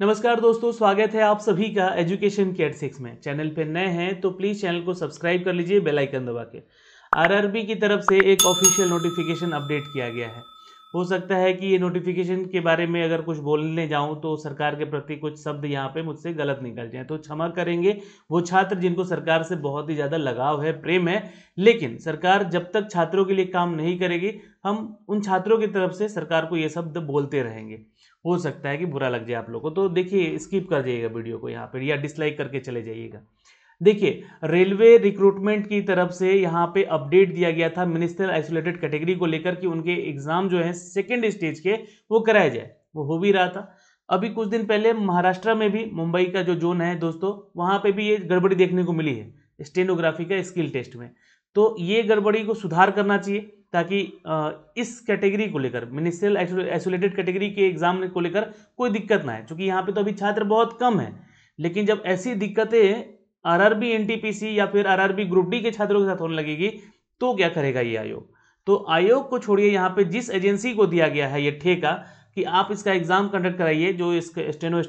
नमस्कार दोस्तों स्वागत है आप सभी का एजुकेशन केट सिक्स में चैनल पर नए हैं तो प्लीज़ चैनल को सब्सक्राइब कर लीजिए बेल आइकन दबा के आरआरबी की तरफ से एक ऑफिशियल नोटिफिकेशन अपडेट किया गया है हो सकता है कि ये नोटिफिकेशन के बारे में अगर कुछ बोलने जाऊं तो सरकार के प्रति कुछ शब्द यहाँ पे मुझसे गलत निकल जाए तो क्षमा करेंगे वो छात्र जिनको सरकार से बहुत ही ज़्यादा लगाव है प्रेम है लेकिन सरकार जब तक छात्रों के लिए काम नहीं करेगी हम उन छात्रों की तरफ से सरकार को ये शब्द बोलते रहेंगे हो सकता है कि बुरा लग जाए आप लोगों को तो देखिए स्किप कर जाइएगा वीडियो को यहाँ पर या डिसलाइक करके चले जाइएगा देखिए रेलवे रिक्रूटमेंट की तरफ से यहाँ पे अपडेट दिया गया था मिनिस्टर आइसोलेटेड कैटेगरी को लेकर कि उनके एग्जाम जो है सेकेंड स्टेज के वो कराए जाए वो हो भी रहा था अभी कुछ दिन पहले महाराष्ट्र में भी मुंबई का जो जोन है दोस्तों वहाँ पे भी ये गड़बड़ी देखने को मिली है स्टेनोग्राफी का स्किल टेस्ट में तो ये गड़बड़ी को सुधार करना चाहिए ताकि इस कैटेगरी को लेकर मिनिस्ट्रियल आइसोलेटेड कैटेगरी के एग्जाम को लेकर कोई दिक्कत ना आए क्योंकि यहाँ पे तो अभी छात्र बहुत कम है लेकिन जब ऐसी दिक्कतें आरआरबी एनटीपीसी या फिर आरआरबी ग्रुप डी के छात्रों के साथ होने लगेगी तो क्या करेगा ये आयोग तो आयोग को छोड़िए यहाँ पे जिस एजेंसी को दिया गया है ये ठेका कि आप इसका एग्जाम कंडक्ट कराइए जो इसका स्टेनो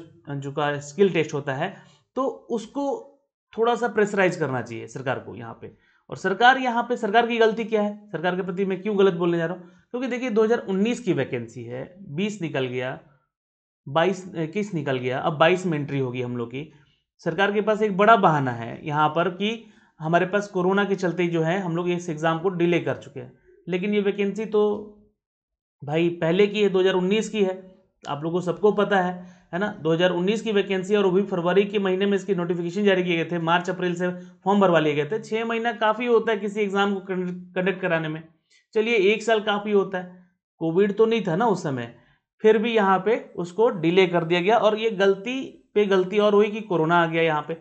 जो का स्किल टेस्ट होता है तो उसको थोड़ा सा प्रेशराइज करना चाहिए सरकार को यहाँ पे और सरकार यहाँ पे सरकार की गलती क्या है सरकार के प्रति मैं क्यों गलत बोलने जा रहा हूँ क्योंकि देखिए 2019 की वैकेंसी है 20 निकल गया 22 इक्कीस निकल गया अब 22 में एंट्री होगी हम लोग की सरकार के पास एक बड़ा बहाना है यहाँ पर कि हमारे पास कोरोना के चलते जो है हम लोग इस एग्ज़ाम को डिले कर चुके हैं लेकिन ये वैकेंसी तो भाई पहले की है 2019 की है आप लोगों सबको पता है है ना 2019 की वैकेंसी और अभी फरवरी के महीने में इसकी नोटिफिकेशन जारी किए गए थे मार्च अप्रैल से फॉर्म भरवा लिए गए थे छः महीना काफ़ी होता है किसी एग्ज़ाम को कंडक्ट कराने में चलिए एक साल काफ़ी होता है कोविड तो नहीं था ना उस समय फिर भी यहाँ पे उसको डिले कर दिया गया और ये गलती पे गलती और हुई कि कोरोना आ गया यहाँ पे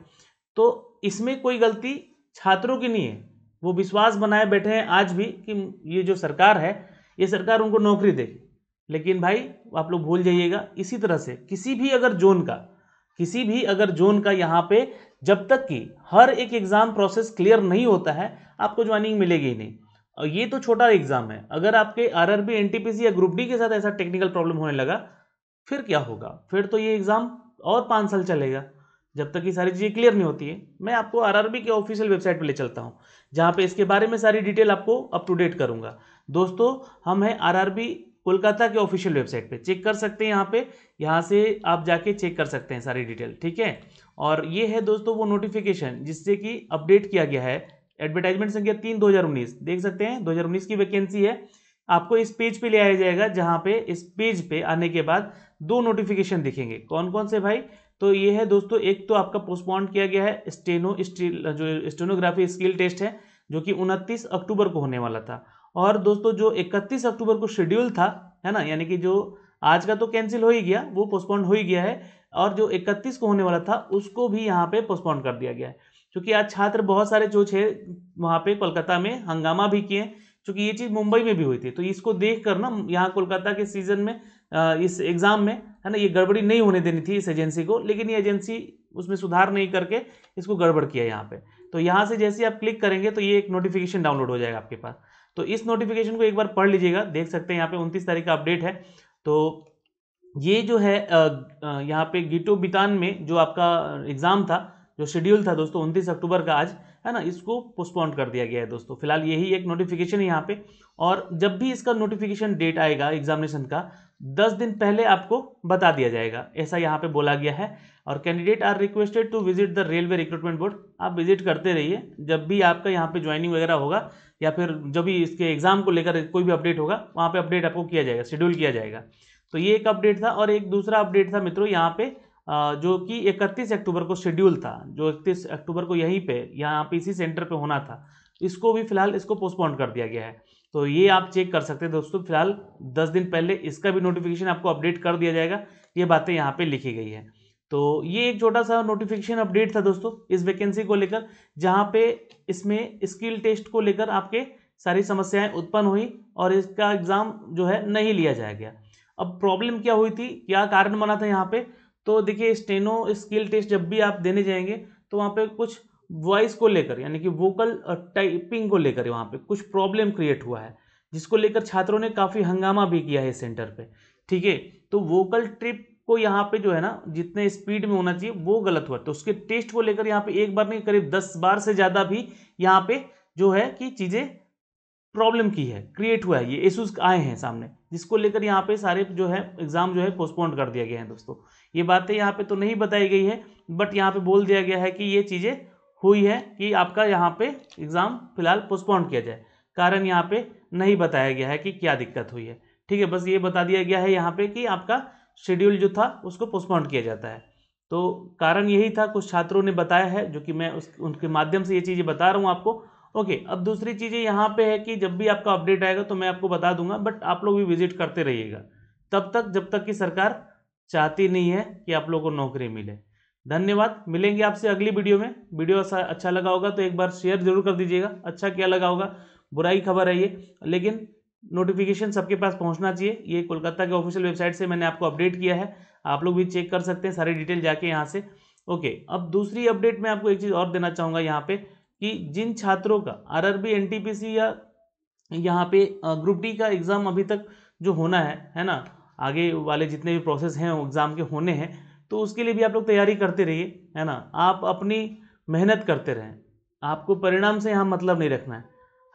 तो इसमें कोई गलती छात्रों की नहीं है वो विश्वास बनाए बैठे हैं आज भी कि ये जो सरकार है ये सरकार उनको नौकरी देगी लेकिन भाई आप लोग भूल जाइएगा इसी तरह से किसी भी अगर जोन का किसी भी अगर जोन का यहाँ पे जब तक कि हर एक एग्ज़ाम प्रोसेस क्लियर नहीं होता है आपको ज्वाइनिंग मिलेगी ही नहीं और ये तो छोटा एग्ज़ाम है अगर आपके आर आर या ग्रुप डी के साथ ऐसा टेक्निकल प्रॉब्लम होने लगा फिर क्या होगा फिर तो ये एग्ज़ाम और पाँच साल चलेगा जब तक ये सारी चीज़ें क्लियर नहीं होती है मैं आपको आर के ऑफिशियल वेबसाइट पर ले चलता हूँ जहाँ पे इसके बारे में सारी डिटेल आपको अप टू डेट करूँगा दोस्तों हम हैं बी कोलकाता के ऑफिशियल वेबसाइट पे चेक कर सकते हैं यहाँ पे यहाँ से आप जाके चेक कर सकते हैं सारी डिटेल ठीक है और ये है दोस्तों वो नोटिफिकेशन जिससे कि अपडेट किया गया है एडवर्टाइजमेंट संख्या तीन उन्नीस देख सकते हैं उन्नीस की वैकेंसी है आपको इस पेज पे ले आया जाएगा जहाँ पे इस पेज पे आने के बाद दो नोटिफिकेशन दिखेंगे कौन कौन से भाई तो ये है दोस्तों एक तो आपका पोस्टपॉन्ड किया गया है स्टेनो स्टील जो स्टेनोग्राफी स्किल टेस्ट है जो कि उनतीस अक्टूबर को होने वाला था और दोस्तों जो इकतीस अक्टूबर को शेड्यूल था है ना यानी कि जो आज का तो कैंसिल हो ही गया वो पोस्टपॉन्ड हो ही गया है और जो इकतीस को होने वाला था उसको भी यहाँ पे पोस्टपॉन्ड कर दिया गया है क्योंकि आज छात्र बहुत सारे जो छे वहाँ पे कोलकाता में हंगामा भी किए चूंकि ये चीज़ मुंबई में भी हुई थी तो इसको देख कर ना यहाँ कोलकाता के सीजन में इस एग्ज़ाम में है ना ये गड़बड़ी नहीं होने देनी थी इस एजेंसी को लेकिन ये एजेंसी उसमें सुधार नहीं करके इसको गड़बड़ किया यहाँ पे तो यहाँ से जैसे आप क्लिक करेंगे तो ये एक नोटिफिकेशन डाउनलोड हो जाएगा आपके पास तो इस नोटिफिकेशन को एक बार पढ़ लीजिएगा देख सकते हैं यहाँ पे उनतीस तारीख का अपडेट है तो ये जो है यहाँ पे गिटो बितान में जो आपका एग्ज़ाम था जो शेड्यूल था दोस्तों उनतीस अक्टूबर का आज है ना इसको पोस्टपोन कर दिया गया है दोस्तों फिलहाल यही एक नोटिफिकेशन है यहाँ पे और जब भी इसका नोटिफिकेशन डेट आएगा एग्जामिनेशन का दस दिन पहले आपको बता दिया जाएगा ऐसा यहाँ पे बोला गया है और candidate are requested to visit the railway recruitment board आप विजिट करते रहिए जब भी आपका यहाँ पे ज्वाइनिंग वगैरह होगा या फिर जब भी इसके एग्ज़ाम को लेकर कोई भी अपडेट होगा वहाँ पे अपडेट आपको किया जाएगा शेड्यूल किया जाएगा तो ये एक अपडेट था और एक दूसरा अपडेट था मित्रों यहाँ पे जो कि 31 अक्टूबर को शेड्यूल था जो 31 अक्टूबर को यहीं पे यहाँ पे इसी सेंटर पे होना था इसको भी फिलहाल इसको पोस्टपोन कर दिया गया है तो ये आप चेक कर सकते हैं दोस्तों फिलहाल 10 दिन पहले इसका भी नोटिफिकेशन आपको अपडेट कर दिया जाएगा ये बातें यहाँ पे लिखी गई है तो ये एक छोटा सा नोटिफिकेशन अपडेट था दोस्तों इस वैकेंसी को लेकर जहाँ पे इसमें स्किल टेस्ट को लेकर आपके सारी समस्याएं उत्पन्न हुई और इसका एग्ज़ाम जो है नहीं लिया जाया गया अब प्रॉब्लम क्या हुई थी क्या कारण बना था यहाँ पे तो देखिए स्टेनो स्किल टेस्ट जब भी आप देने जाएंगे तो वहाँ पे कुछ वॉइस को लेकर यानी कि वोकल टाइपिंग को लेकर वहाँ पे कुछ प्रॉब्लम क्रिएट हुआ है जिसको लेकर छात्रों ने काफ़ी हंगामा भी किया है सेंटर पे ठीक है तो वोकल ट्रिप को यहाँ पे जो है ना जितने स्पीड में होना चाहिए वो गलत हुआ तो उसके टेस्ट को लेकर यहाँ पर एक बार नहीं करीब दस बार से ज़्यादा भी यहाँ पर जो है कि चीज़ें प्रॉब्लम की है क्रिएट हुआ है ये इशूज आए हैं सामने जिसको लेकर यहाँ पे सारे जो है एग्ज़ाम जो है पोस्टपोन कर दिया गया है दोस्तों ये बातें यहाँ पे तो नहीं बताई गई है बट यहाँ पे बोल दिया गया है कि ये चीज़ें हुई है कि आपका यहाँ पे एग्ज़ाम फिलहाल पोस्टपोन किया जाए कारण यहाँ पे नहीं बताया गया है कि क्या दिक्कत हुई है ठीक है बस ये बता दिया गया है यहाँ पे कि आपका शेड्यूल जो था उसको पोस्टपोन किया जाता है तो कारण यही था कुछ छात्रों ने बताया है जो कि मैं उस उनके माध्यम से ये चीज़ें बता रहा हूँ आपको ओके अब दूसरी चीज़ें यहाँ पे है कि जब भी आपका अपडेट आएगा तो मैं आपको बता दूंगा बट आप लोग भी विजिट करते रहिएगा तब तक जब तक कि सरकार चाहती नहीं है कि आप लोगों को नौकरी मिले धन्यवाद मिलेंगे आपसे अगली वीडियो में वीडियो अच्छा लगा होगा तो एक बार शेयर जरूर कर दीजिएगा अच्छा क्या लगा होगा बुराई खबर है ये लेकिन नोटिफिकेशन सबके पास पहुंचना चाहिए ये कोलकाता के ऑफिशियल वेबसाइट से मैंने आपको अपडेट किया है आप लोग भी चेक कर सकते हैं सारी डिटेल जाके यहाँ से ओके अब दूसरी अपडेट मैं आपको एक चीज़ और देना चाहूँगा यहाँ पर कि जिन छात्रों का आरआरबी एनटीपीसी या यहाँ पे ग्रुप डी का एग्ज़ाम अभी तक जो होना है है ना आगे वाले जितने भी प्रोसेस हैं एग्ज़ाम के होने हैं तो उसके लिए भी आप लोग तैयारी करते रहिए है ना आप अपनी मेहनत करते रहें आपको परिणाम से यहाँ मतलब नहीं रखना है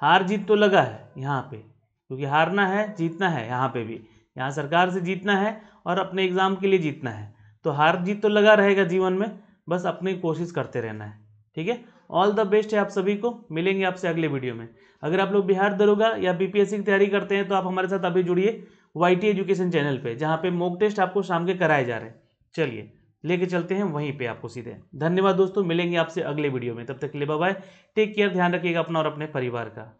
हार जीत तो लगा है यहाँ पे क्योंकि हारना है जीतना है यहाँ पे भी यहाँ सरकार से जीतना है और अपने एग्ज़ाम के लिए जीतना है तो हार जीत तो लगा रहेगा जीवन में बस अपनी कोशिश करते रहना है ठीक है ऑल द बेस्ट है आप सभी को मिलेंगे आपसे अगले वीडियो में अगर आप लोग बिहार दरोगा या बीपीएससी की तैयारी करते हैं तो आप हमारे साथ अभी जुड़िए वाई एजुकेशन चैनल पर जहाँ पे मॉक टेस्ट आपको शाम के कराए जा रहे हैं चलिए लेके चलते हैं वहीं पे आपको सीधे धन्यवाद दोस्तों मिलेंगे आपसे अगले वीडियो में तब तक के लिए बाय टेक केयर ध्यान रखिएगा अपना और अपने परिवार का